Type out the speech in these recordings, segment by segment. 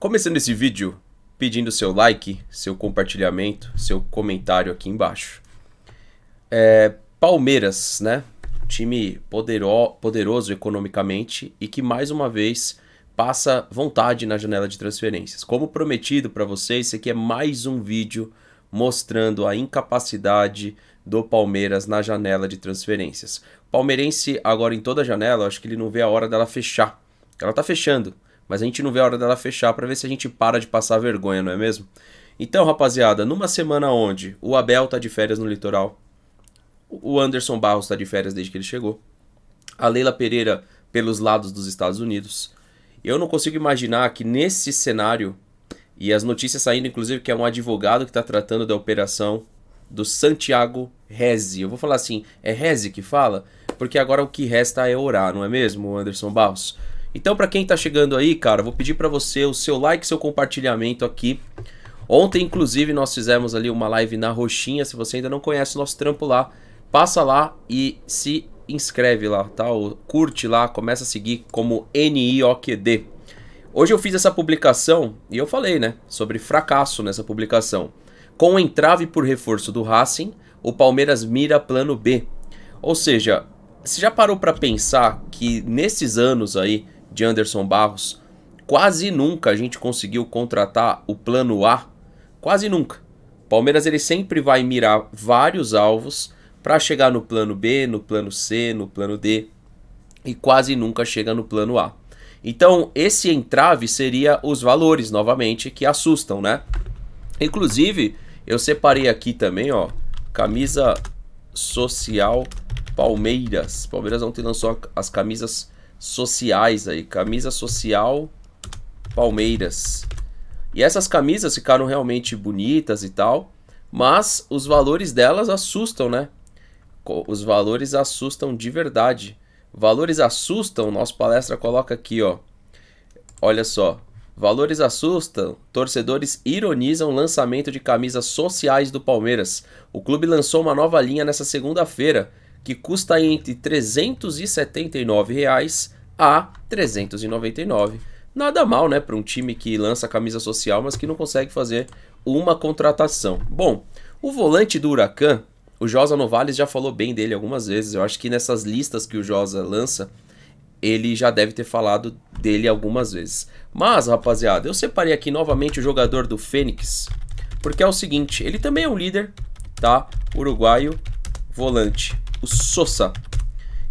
Começando esse vídeo pedindo seu like, seu compartilhamento, seu comentário aqui embaixo. É, Palmeiras, né? Time poderoso economicamente e que mais uma vez passa vontade na janela de transferências. Como prometido para vocês, esse aqui é mais um vídeo mostrando a incapacidade do Palmeiras na janela de transferências. Palmeirense agora em toda a janela, acho que ele não vê a hora dela fechar. Ela tá fechando mas a gente não vê a hora dela fechar para ver se a gente para de passar vergonha, não é mesmo? Então, rapaziada, numa semana onde o Abel tá de férias no litoral, o Anderson Barros tá de férias desde que ele chegou, a Leila Pereira pelos lados dos Estados Unidos, eu não consigo imaginar que nesse cenário, e as notícias saindo, inclusive, que é um advogado que está tratando da operação do Santiago Reze. Eu vou falar assim, é Reze que fala? Porque agora o que resta é orar, não é mesmo, Anderson Barros? Então, para quem está chegando aí, cara, vou pedir para você o seu like, seu compartilhamento aqui. Ontem, inclusive, nós fizemos ali uma live na Roxinha. Se você ainda não conhece o nosso trampo lá, passa lá e se inscreve lá, tá? Ou curte lá, começa a seguir como NIOQD. Hoje eu fiz essa publicação e eu falei, né, sobre fracasso nessa publicação. Com entrave por reforço do Racing, o Palmeiras mira plano B. Ou seja, você já parou para pensar que nesses anos aí de Anderson Barros. Quase nunca a gente conseguiu contratar o plano A, quase nunca. Palmeiras ele sempre vai mirar vários alvos para chegar no plano B, no plano C, no plano D e quase nunca chega no plano A. Então, esse entrave seria os valores, novamente, que assustam, né? Inclusive, eu separei aqui também, ó, camisa social Palmeiras. Palmeiras ontem lançou as camisas sociais aí. Camisa social Palmeiras. E essas camisas ficaram realmente bonitas e tal, mas os valores delas assustam, né? Os valores assustam de verdade. Valores assustam, nosso palestra coloca aqui, ó. Olha só. Valores assustam, torcedores ironizam o lançamento de camisas sociais do Palmeiras. O clube lançou uma nova linha nessa segunda-feira, que custa entre R$ 379 reais a 399. Nada mal, né, para um time que lança camisa social, mas que não consegue fazer uma contratação. Bom, o volante do Huracan, o Josa Novales já falou bem dele algumas vezes. Eu acho que nessas listas que o Josa lança, ele já deve ter falado dele algumas vezes. Mas, rapaziada, eu separei aqui novamente o jogador do Fênix, porque é o seguinte, ele também é um líder, tá? Uruguaio, volante, o Sosa.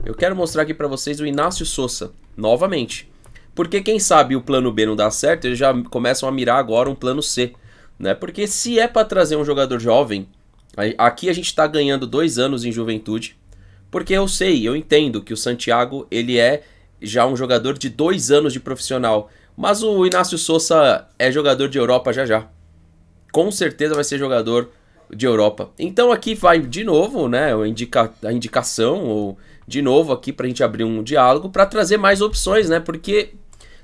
Eu quero mostrar aqui para vocês o Inácio Souza, novamente. Porque quem sabe o plano B não dá certo, eles já começam a mirar agora um plano C. Né? Porque se é para trazer um jogador jovem, aqui a gente está ganhando dois anos em juventude. Porque eu sei, eu entendo que o Santiago ele é já um jogador de dois anos de profissional. Mas o Inácio Souza é jogador de Europa já já. Com certeza vai ser jogador de Europa. Então aqui vai de novo né, a, indica a indicação ou de novo aqui para a gente abrir um diálogo para trazer mais opções, né? Porque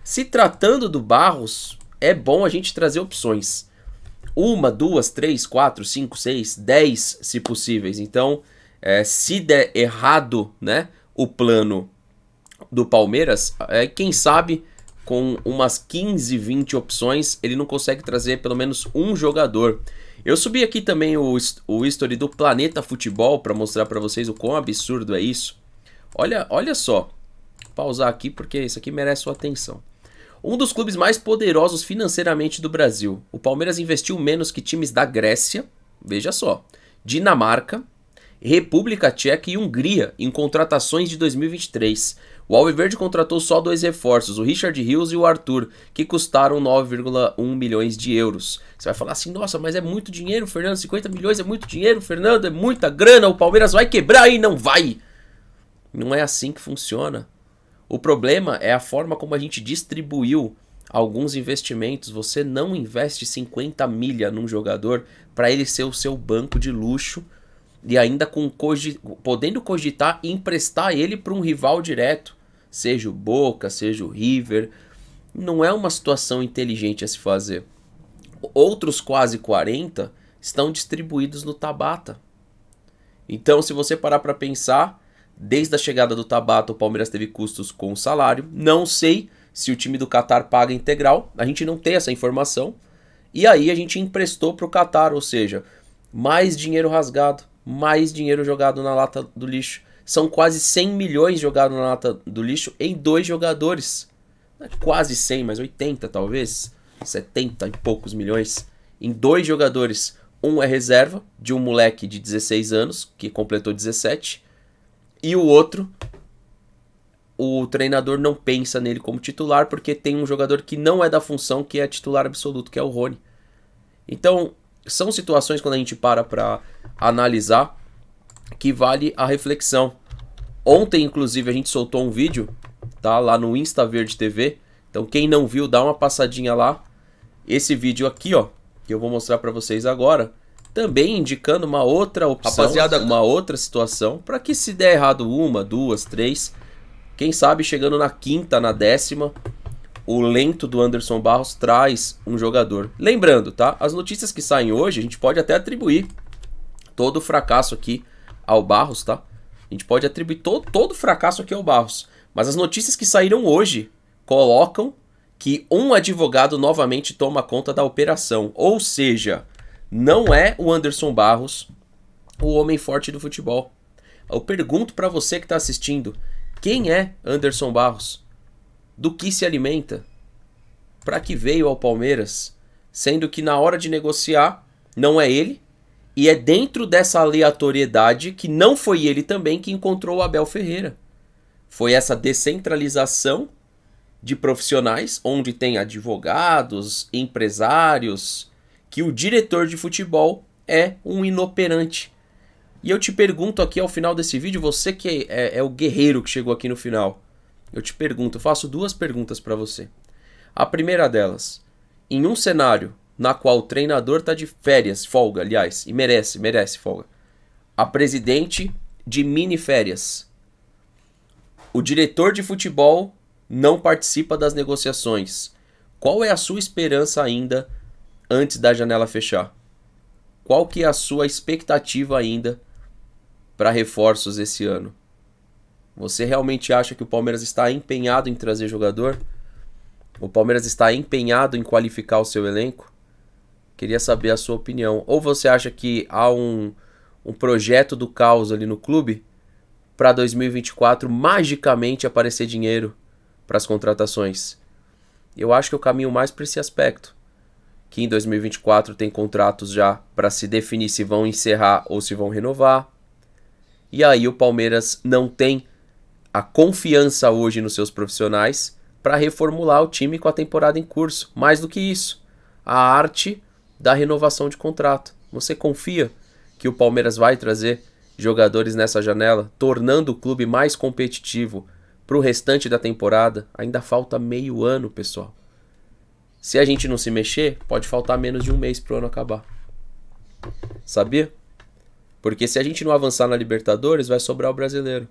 se tratando do Barros, é bom a gente trazer opções. Uma, duas, três, quatro, cinco, seis, dez, se possíveis. Então, é, se der errado né, o plano do Palmeiras, é, quem sabe com umas 15, 20 opções, ele não consegue trazer pelo menos um jogador. Eu subi aqui também o, o history do Planeta Futebol para mostrar para vocês o quão absurdo é isso. Olha, olha só. Vou pausar aqui porque isso aqui merece sua atenção. Um dos clubes mais poderosos financeiramente do Brasil. O Palmeiras investiu menos que times da Grécia, veja só, Dinamarca, República Tcheca e Hungria em contratações de 2023. O Alviverde contratou só dois reforços, o Richard Hughes e o Arthur, que custaram 9,1 milhões de euros. Você vai falar assim, nossa, mas é muito dinheiro, Fernando, 50 milhões é muito dinheiro, Fernando, é muita grana, o Palmeiras vai quebrar e não vai. Não é assim que funciona. O problema é a forma como a gente distribuiu alguns investimentos. Você não investe 50 milha num jogador para ele ser o seu banco de luxo e ainda com cogi podendo cogitar emprestar ele para um rival direto, seja o Boca, seja o River. Não é uma situação inteligente a se fazer. Outros quase 40 estão distribuídos no Tabata. Então, se você parar para pensar, Desde a chegada do Tabata, o Palmeiras teve custos com o salário. Não sei se o time do Catar paga integral. A gente não tem essa informação. E aí a gente emprestou para o Catar, ou seja, mais dinheiro rasgado, mais dinheiro jogado na lata do lixo. São quase 100 milhões jogados na lata do lixo em dois jogadores. É quase 100, mas 80 talvez, 70 e poucos milhões em dois jogadores. Um é reserva de um moleque de 16 anos que completou 17 e o outro, o treinador não pensa nele como titular porque tem um jogador que não é da função que é titular absoluto, que é o Rony. Então, são situações quando a gente para para analisar que vale a reflexão. Ontem, inclusive, a gente soltou um vídeo, tá? Lá no Insta Verde TV. Então, quem não viu, dá uma passadinha lá. Esse vídeo aqui, ó, que eu vou mostrar para vocês agora, também indicando uma outra opção, Rapaziada, uma outra situação, para que se der errado uma, duas, três, quem sabe chegando na quinta, na décima, o lento do Anderson Barros traz um jogador. Lembrando, tá? As notícias que saem hoje, a gente pode até atribuir todo o fracasso aqui ao Barros, tá? A gente pode atribuir todo, todo o fracasso aqui ao Barros. Mas as notícias que saíram hoje colocam que um advogado novamente toma conta da operação. Ou seja, não é o Anderson Barros o homem forte do futebol. Eu pergunto para você que está assistindo, quem é Anderson Barros? Do que se alimenta? Para que veio ao Palmeiras? Sendo que na hora de negociar, não é ele, e é dentro dessa aleatoriedade que não foi ele também que encontrou o Abel Ferreira. Foi essa descentralização de profissionais, onde tem advogados, empresários, que o diretor de futebol é um inoperante. E eu te pergunto aqui ao final desse vídeo, você que é, é o guerreiro que chegou aqui no final, eu te pergunto, faço duas perguntas para você. A primeira delas, em um cenário na qual o treinador está de férias, folga, aliás, e merece, merece folga, a presidente de mini férias, o diretor de futebol não participa das negociações. Qual é a sua esperança ainda? antes da janela fechar. Qual que é a sua expectativa ainda para reforços esse ano? Você realmente acha que o Palmeiras está empenhado em trazer jogador? O Palmeiras está empenhado em qualificar o seu elenco? Queria saber a sua opinião. Ou você acha que há um, um projeto do caos ali no clube para 2024 magicamente aparecer dinheiro para as contratações? Eu acho que eu caminho mais para esse aspecto que em 2024 tem contratos já para se definir se vão encerrar ou se vão renovar. E aí o Palmeiras não tem a confiança hoje nos seus profissionais para reformular o time com a temporada em curso. Mais do que isso, a arte da renovação de contrato. Você confia que o Palmeiras vai trazer jogadores nessa janela, tornando o clube mais competitivo para o restante da temporada? Ainda falta meio ano, pessoal. Se a gente não se mexer, pode faltar menos de um mês pro ano acabar. Sabia? Porque se a gente não avançar na Libertadores, vai sobrar o brasileiro.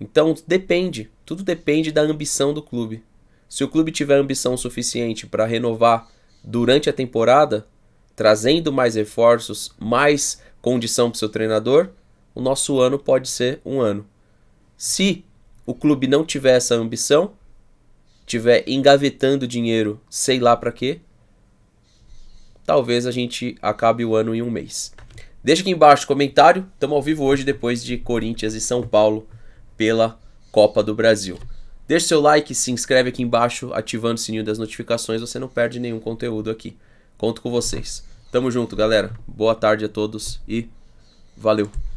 Então depende, tudo depende da ambição do clube. Se o clube tiver ambição suficiente para renovar durante a temporada, trazendo mais reforços, mais condição para o seu treinador, o nosso ano pode ser um ano. Se o clube não tiver essa ambição, tiver engavetando dinheiro, sei lá para quê, talvez a gente acabe o ano em um mês. Deixa aqui embaixo o comentário. Estamos ao vivo hoje depois de Corinthians e São Paulo pela Copa do Brasil. deixa seu like, se inscreve aqui embaixo, ativando o sininho das notificações, você não perde nenhum conteúdo aqui. Conto com vocês. Tamo junto, galera. Boa tarde a todos e valeu.